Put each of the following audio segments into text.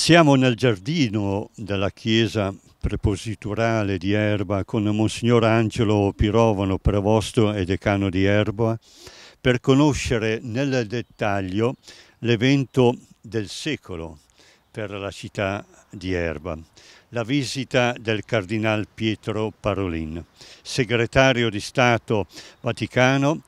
Siamo nel giardino della chiesa prepositurale di Erba con Monsignor Angelo Pirovano, prevosto e decano di Erba, per conoscere nel dettaglio l'evento del secolo per la città di Erba, la visita del cardinal Pietro Parolin, segretario di Stato Vaticano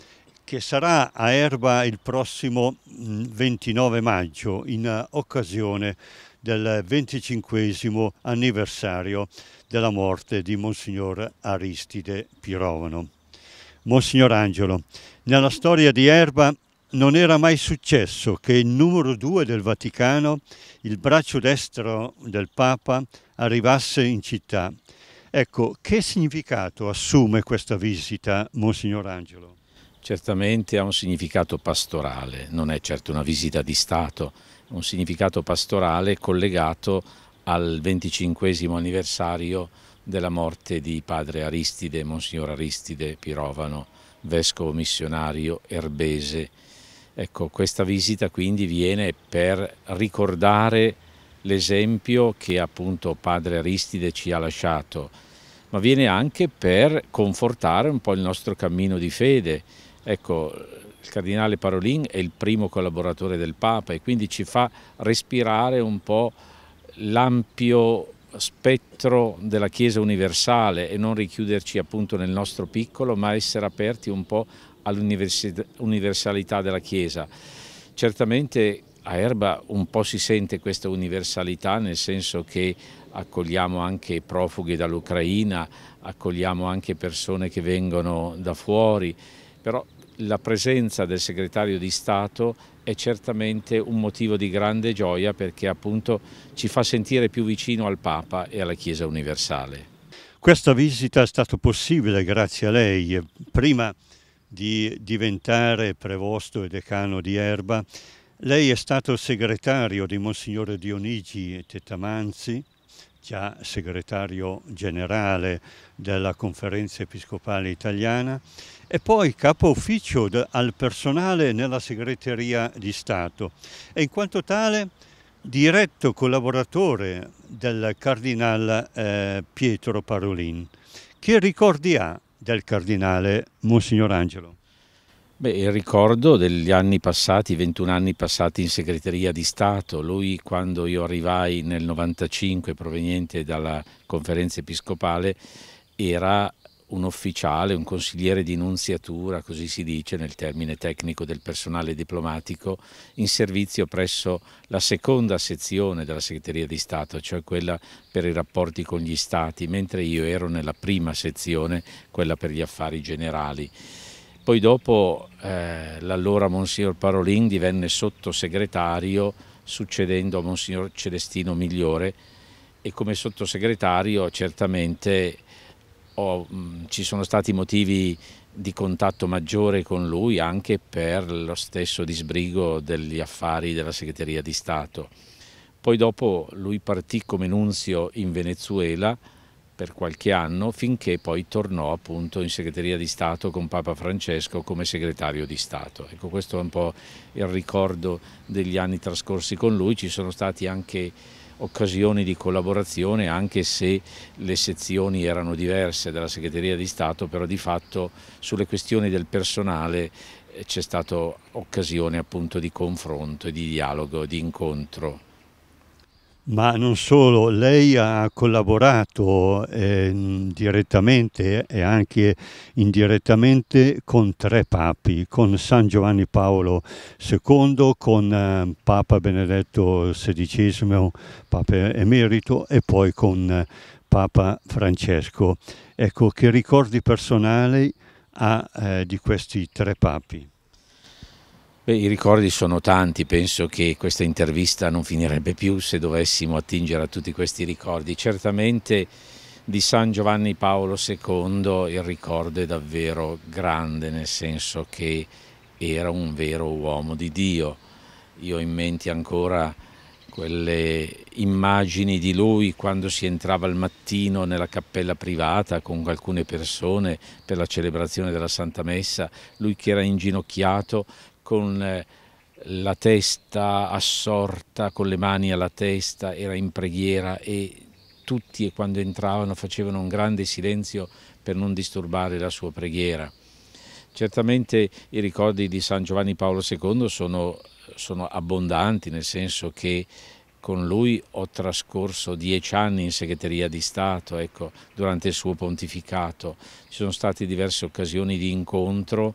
che sarà a Erba il prossimo 29 maggio in occasione del 25 anniversario della morte di Monsignor Aristide Pirovano. Monsignor Angelo, nella storia di Erba non era mai successo che il numero due del Vaticano, il braccio destro del Papa, arrivasse in città. Ecco, che significato assume questa visita, Monsignor Angelo? Certamente ha un significato pastorale, non è certo una visita di Stato, un significato pastorale collegato al 25 anniversario della morte di padre Aristide, monsignor Aristide Pirovano, vescovo missionario erbese. Ecco, questa visita quindi viene per ricordare l'esempio che appunto padre Aristide ci ha lasciato, ma viene anche per confortare un po' il nostro cammino di fede. Ecco, il cardinale Parolin è il primo collaboratore del Papa e quindi ci fa respirare un po' l'ampio spettro della Chiesa universale e non richiuderci appunto nel nostro piccolo ma essere aperti un po' all'universalità della Chiesa. Certamente a Erba un po' si sente questa universalità nel senso che accogliamo anche profughi dall'Ucraina, accogliamo anche persone che vengono da fuori, però la presenza del segretario di Stato è certamente un motivo di grande gioia perché appunto ci fa sentire più vicino al Papa e alla Chiesa universale. Questa visita è stata possibile grazie a lei. Prima di diventare prevosto e decano di Erba, lei è stato segretario di Monsignore Dionigi Tettamanzi, già segretario generale della Conferenza Episcopale Italiana e poi capo ufficio al personale nella segreteria di Stato e in quanto tale diretto collaboratore del cardinale eh, Pietro Parolin. Che ricordi ha del cardinale Monsignor Angelo? Beh, il ricordo degli anni passati, 21 anni passati in segreteria di Stato, lui quando io arrivai nel 95 proveniente dalla conferenza episcopale era un ufficiale, un consigliere di nunziatura, così si dice nel termine tecnico del personale diplomatico, in servizio presso la seconda sezione della Segreteria di Stato, cioè quella per i rapporti con gli Stati, mentre io ero nella prima sezione, quella per gli affari generali. Poi dopo eh, l'allora Monsignor Parolin divenne sottosegretario succedendo a Monsignor Celestino Migliore e come sottosegretario certamente ho, mh, mm, ci sono stati motivi di contatto maggiore con lui anche per lo stesso disbrigo degli affari della segreteria di Stato. Poi dopo lui partì come nunzio in Venezuela per qualche anno finché poi tornò appunto in segreteria di Stato con Papa Francesco come segretario di Stato. Ecco questo è un po' il ricordo degli anni trascorsi con lui, ci sono stati anche occasioni di collaborazione anche se le sezioni erano diverse dalla segreteria di Stato, però di fatto sulle questioni del personale eh, c'è stata occasione appunto di confronto, di dialogo, di incontro. Ma non solo, lei ha collaborato eh, direttamente e anche indirettamente con tre papi, con San Giovanni Paolo II, con eh, Papa Benedetto XVI, Papa Emerito e poi con eh, Papa Francesco. Ecco, che ricordi personali ha eh, di questi tre papi? Beh, I ricordi sono tanti, penso che questa intervista non finirebbe più se dovessimo attingere a tutti questi ricordi. Certamente di San Giovanni Paolo II il ricordo è davvero grande, nel senso che era un vero uomo di Dio. Io ho in mente ancora quelle immagini di lui quando si entrava al mattino nella cappella privata con alcune persone per la celebrazione della Santa Messa, lui che era inginocchiato con eh, la testa assorta, con le mani alla testa, era in preghiera e tutti quando entravano facevano un grande silenzio per non disturbare la sua preghiera. Certamente i ricordi di San Giovanni Paolo II sono, sono abbondanti, nel senso che con lui ho trascorso dieci anni in segreteria di Stato, ecco, durante il suo pontificato. Ci sono state diverse occasioni di incontro,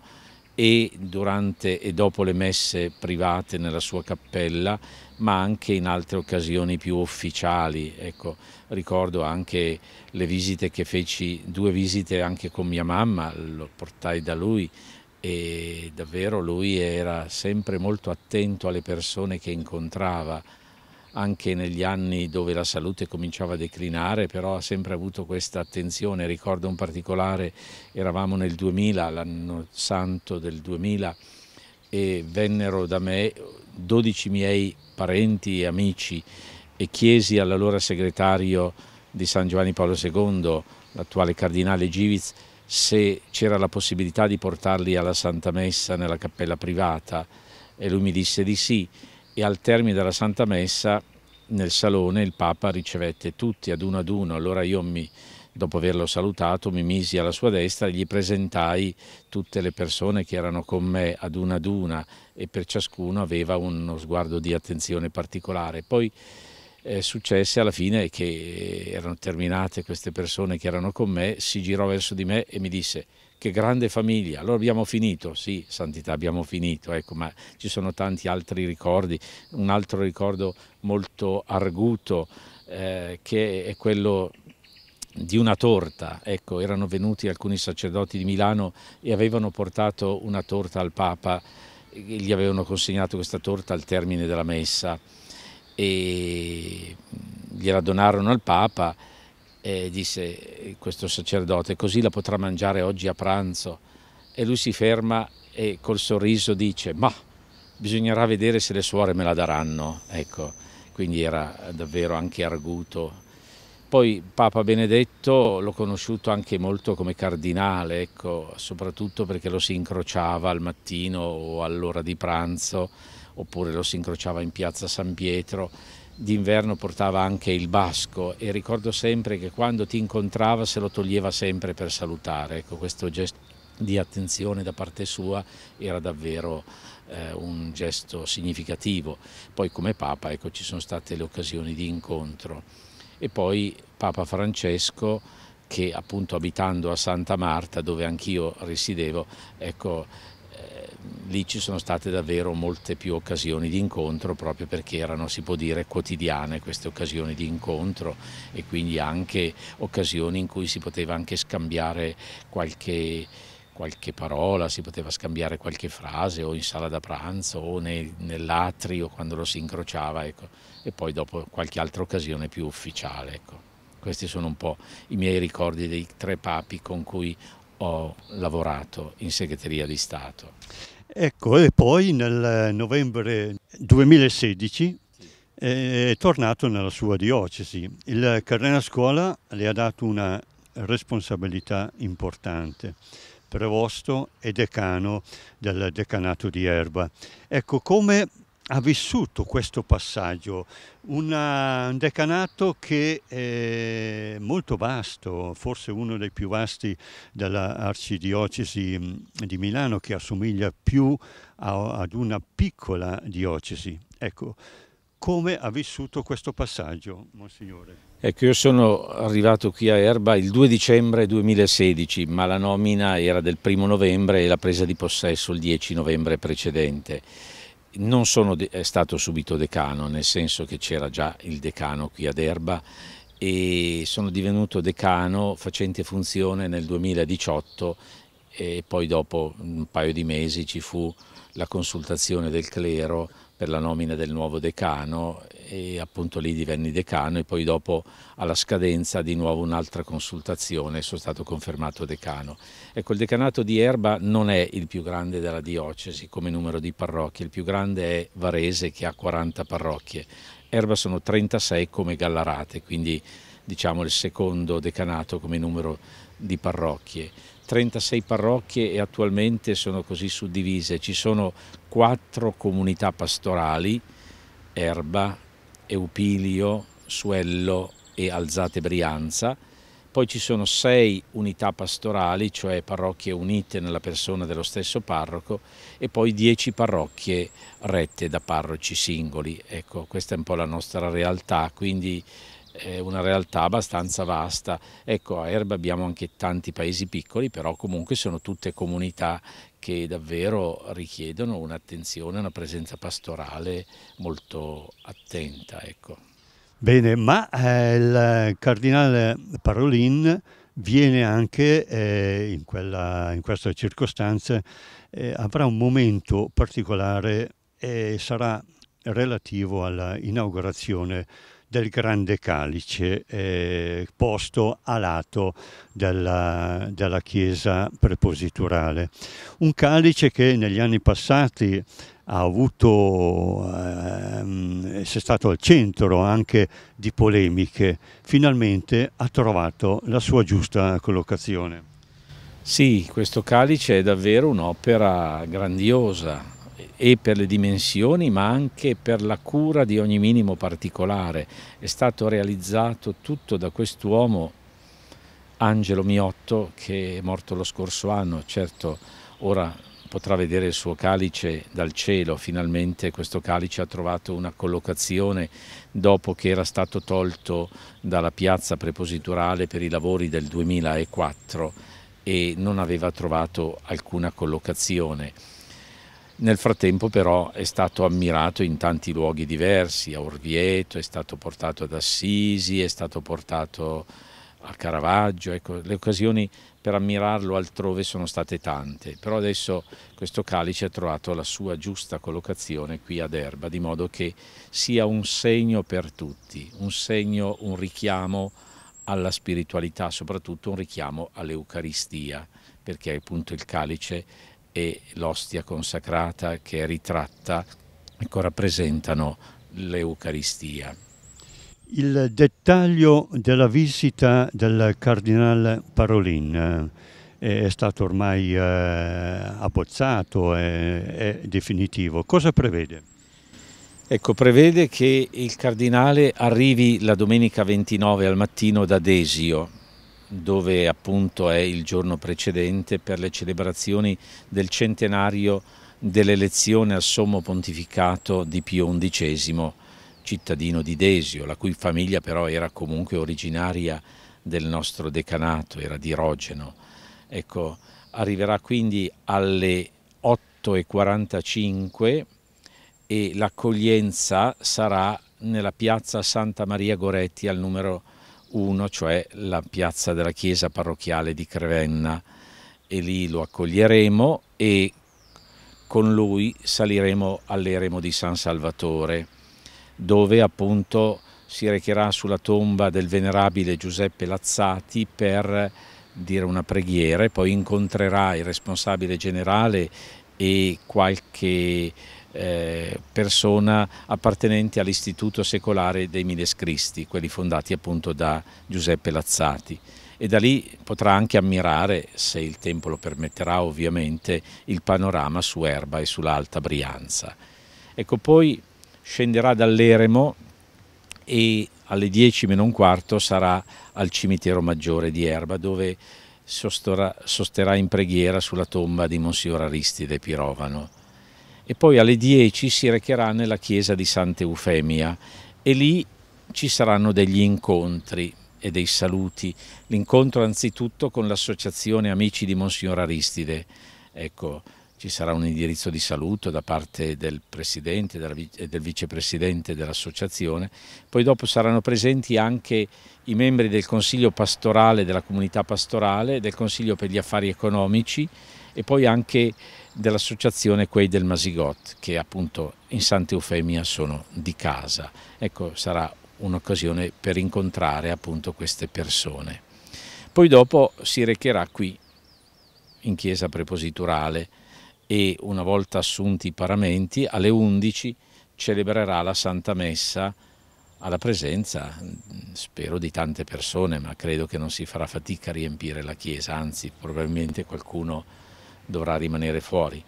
e durante e dopo le messe private nella sua cappella, ma anche in altre occasioni più ufficiali. Ecco, ricordo anche le visite che feci, due visite anche con mia mamma, lo portai da lui e davvero lui era sempre molto attento alle persone che incontrava anche negli anni dove la salute cominciava a declinare, però ha sempre avuto questa attenzione. Ricordo un particolare, eravamo nel 2000, l'anno santo del 2000, e vennero da me 12 miei parenti e amici e chiesi all'allora segretario di San Giovanni Paolo II, l'attuale cardinale Giviz, se c'era la possibilità di portarli alla Santa Messa nella cappella privata e lui mi disse di sì e al termine della Santa Messa nel salone il Papa ricevette tutti ad uno ad uno, allora io mi, dopo averlo salutato mi misi alla sua destra e gli presentai tutte le persone che erano con me ad una ad una e per ciascuno aveva uno sguardo di attenzione particolare. Poi eh, successe alla fine che erano terminate queste persone che erano con me, si girò verso di me e mi disse che grande famiglia, allora abbiamo finito, sì, santità abbiamo finito, ecco, ma ci sono tanti altri ricordi, un altro ricordo molto arguto eh, che è quello di una torta, ecco, erano venuti alcuni sacerdoti di Milano e avevano portato una torta al Papa, e gli avevano consegnato questa torta al termine della messa e gliela donarono al Papa e disse questo sacerdote, così la potrà mangiare oggi a pranzo. E lui si ferma e col sorriso dice, ma bisognerà vedere se le suore me la daranno. Ecco, quindi era davvero anche arguto. Poi Papa Benedetto l'ho conosciuto anche molto come cardinale, ecco, soprattutto perché lo si incrociava al mattino o all'ora di pranzo, oppure lo si incrociava in piazza San Pietro d'inverno portava anche il basco e ricordo sempre che quando ti incontrava se lo toglieva sempre per salutare. Ecco, questo gesto di attenzione da parte sua era davvero eh, un gesto significativo. Poi come Papa ecco, ci sono state le occasioni di incontro. E poi Papa Francesco che appunto abitando a Santa Marta dove anch'io risiedevo, ecco, lì ci sono state davvero molte più occasioni di incontro proprio perché erano, si può dire, quotidiane queste occasioni di incontro e quindi anche occasioni in cui si poteva anche scambiare qualche qualche parola, si poteva scambiare qualche frase o in sala da pranzo o nell'atrio quando lo si incrociava ecco. e poi dopo qualche altra occasione più ufficiale. Ecco. Questi sono un po' i miei ricordi dei tre papi con cui ho lavorato in segreteria di Stato. Ecco, e poi nel novembre 2016 è tornato nella sua diocesi. Il Carrena Scuola le ha dato una responsabilità importante, prevosto e decano del decanato di Erba. Ecco, come ha vissuto questo passaggio, una, eh, un decanato che è molto vasto, forse uno dei più vasti dell'arcidiocesi mm, di Milano che assomiglia più a, ad una piccola diocesi. Ecco, come ha vissuto questo passaggio, Monsignore? Ecco, io sono arrivato qui a Erba il 2 dicembre 2016, ma la nomina era del 1 novembre e la presa di possesso il 10 novembre precedente non sono stato subito decano, nel senso che c'era già il decano qui ad Erba e sono divenuto decano facente funzione nel 2018 e poi dopo un paio di mesi ci fu la consultazione del clero per la nomina del nuovo decano e appunto lì divenni decano e poi dopo alla scadenza di nuovo un'altra consultazione sono stato confermato decano. Ecco, il decanato di Erba non è il più grande della diocesi come numero di parrocchie, il più grande è Varese che ha 40 parrocchie, Erba sono 36 come Gallarate, quindi diciamo il secondo decanato come numero di parrocchie. 36 parrocchie e attualmente sono così suddivise. Ci sono quattro comunità pastorali, Erba, Eupilio, Suello e Alzate Brianza. Poi ci sono sei unità pastorali, cioè parrocchie unite nella persona dello stesso parroco e poi dieci parrocchie rette da parroci singoli. Ecco, questa è un po' la nostra realtà, quindi eh, una realtà abbastanza vasta. Ecco, a Erba abbiamo anche tanti paesi piccoli, però comunque sono tutte comunità che davvero richiedono un'attenzione, una presenza pastorale molto attenta. Ecco. Bene, ma eh, il cardinale Parolin viene anche eh, in, quella, in questa circostanza, eh, avrà un momento particolare e sarà relativo all'inaugurazione del grande calice eh, posto a lato della, della chiesa prepositurale. Un calice che negli anni passati ha avuto, ehm, è stato al centro anche di polemiche, finalmente ha trovato la sua giusta collocazione. Sì, questo calice è davvero un'opera grandiosa, e per le dimensioni ma anche per la cura di ogni minimo particolare. È stato realizzato tutto da quest'uomo Angelo Miotto che è morto lo scorso anno, certo ora potrà vedere il suo calice dal cielo, finalmente questo calice ha trovato una collocazione dopo che era stato tolto dalla piazza prepositurale per i lavori del 2004 e non aveva trovato alcuna collocazione. Nel frattempo però è stato ammirato in tanti luoghi diversi, a Orvieto, è stato portato ad Assisi, è stato portato a Caravaggio, ecco, le occasioni per ammirarlo altrove sono state tante, però adesso questo calice ha trovato la sua giusta collocazione qui ad Erba, di modo che sia un segno per tutti, un segno, un richiamo alla spiritualità, soprattutto un richiamo all'Eucaristia, perché appunto il calice e l'ostia consacrata che è ritratta, ecco, rappresentano l'Eucaristia. Il dettaglio della visita del cardinale Parolin eh, è stato ormai eh, abbozzato, è, è definitivo. Cosa prevede? Ecco, prevede che il cardinale arrivi la domenica 29 al mattino da Desio, dove appunto è il giorno precedente per le celebrazioni del centenario dell'elezione al sommo pontificato di Pio XI, cittadino di Desio, la cui famiglia però era comunque originaria del nostro decanato, era di Rogeno. Ecco, arriverà quindi alle 8.45 e l'accoglienza sarà nella piazza Santa Maria Goretti al numero uno, cioè la piazza della chiesa parrocchiale di Crevenna e lì lo accoglieremo e con lui saliremo all'eremo di San Salvatore dove appunto si recherà sulla tomba del venerabile Giuseppe Lazzati per dire una preghiera e poi incontrerà il responsabile generale e qualche eh, persona appartenente all'istituto secolare dei Milescristi, quelli fondati appunto da Giuseppe Lazzati e da lì potrà anche ammirare, se il tempo lo permetterà ovviamente, il panorama su Erba e sull'Alta Brianza. Ecco, poi scenderà dall'Eremo e alle 10 meno un quarto sarà al cimitero maggiore di Erba dove sosterrà in preghiera sulla tomba di Monsignor Aristide Pirovano e poi alle 10 si recherà nella chiesa di Sant'Eufemia e lì ci saranno degli incontri e dei saluti. L'incontro anzitutto con l'associazione Amici di Monsignor Aristide. Ecco, ci sarà un indirizzo di saluto da parte del Presidente e eh, del Vicepresidente dell'Associazione, poi dopo saranno presenti anche i membri del Consiglio Pastorale della Comunità Pastorale, del Consiglio per gli Affari Economici e poi anche dell'Associazione Quei del Masigot, che appunto in Santa Eufemia sono di casa. Ecco, sarà un'occasione per incontrare appunto queste persone. Poi dopo si recherà qui in chiesa prepositurale e una volta assunti i paramenti alle 11 celebrerà la Santa Messa alla presenza, mm, spero, di tante persone, ma credo che non si farà fatica a riempire la chiesa, anzi probabilmente qualcuno dovrà rimanere fuori.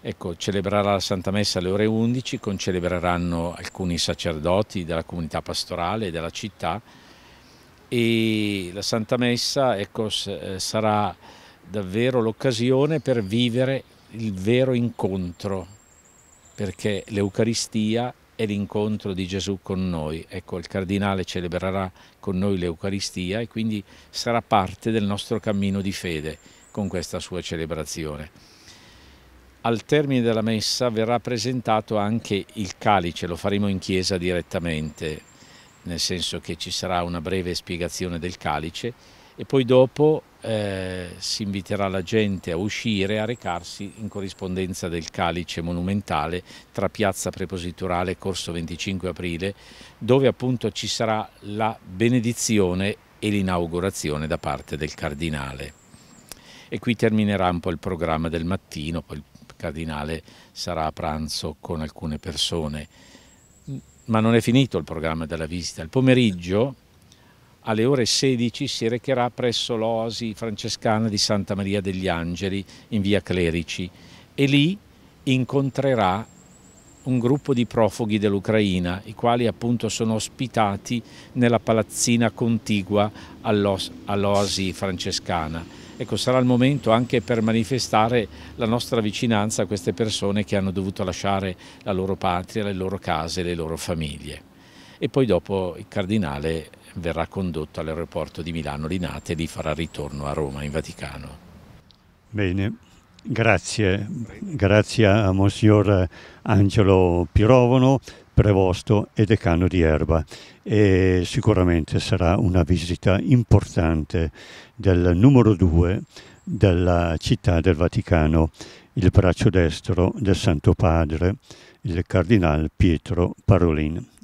Ecco, celebrerà la Santa Messa alle ore 11, concelebreranno alcuni sacerdoti della comunità pastorale e della città e la Santa Messa ecco, eh, sarà davvero l'occasione per vivere il vero incontro, perché l'Eucaristia è l'incontro di Gesù con noi. Ecco, il cardinale celebrerà con noi l'Eucaristia e quindi sarà parte del nostro cammino di fede con questa sua celebrazione. Al termine della messa verrà presentato anche il calice, lo faremo in chiesa direttamente, nel senso che ci sarà una breve spiegazione del calice e poi dopo eh, si inviterà la gente a uscire a recarsi in corrispondenza del calice monumentale tra piazza prepositurale e corso 25 aprile dove appunto ci sarà la benedizione e l'inaugurazione da parte del cardinale e qui terminerà un po' il programma del mattino poi il cardinale sarà a pranzo con alcune persone ma non è finito il programma della visita il pomeriggio alle ore 16 si recherà presso l'Oasi francescana di Santa Maria degli Angeli in via Clerici e lì incontrerà un gruppo di profughi dell'Ucraina, i quali appunto sono ospitati nella palazzina contigua all'Oasi francescana. Ecco, sarà il momento anche per manifestare la nostra vicinanza a queste persone che hanno dovuto lasciare la loro patria, le loro case, le loro famiglie. E poi dopo il cardinale verrà condotto all'aeroporto di Milano Linate e lì farà ritorno a Roma, in Vaticano. Bene, grazie, grazie a Monsignor Angelo Pirovono, prevosto e decano di Erba e sicuramente sarà una visita importante del numero due della città del Vaticano, il braccio destro del Santo Padre, il Cardinale Pietro Parolin.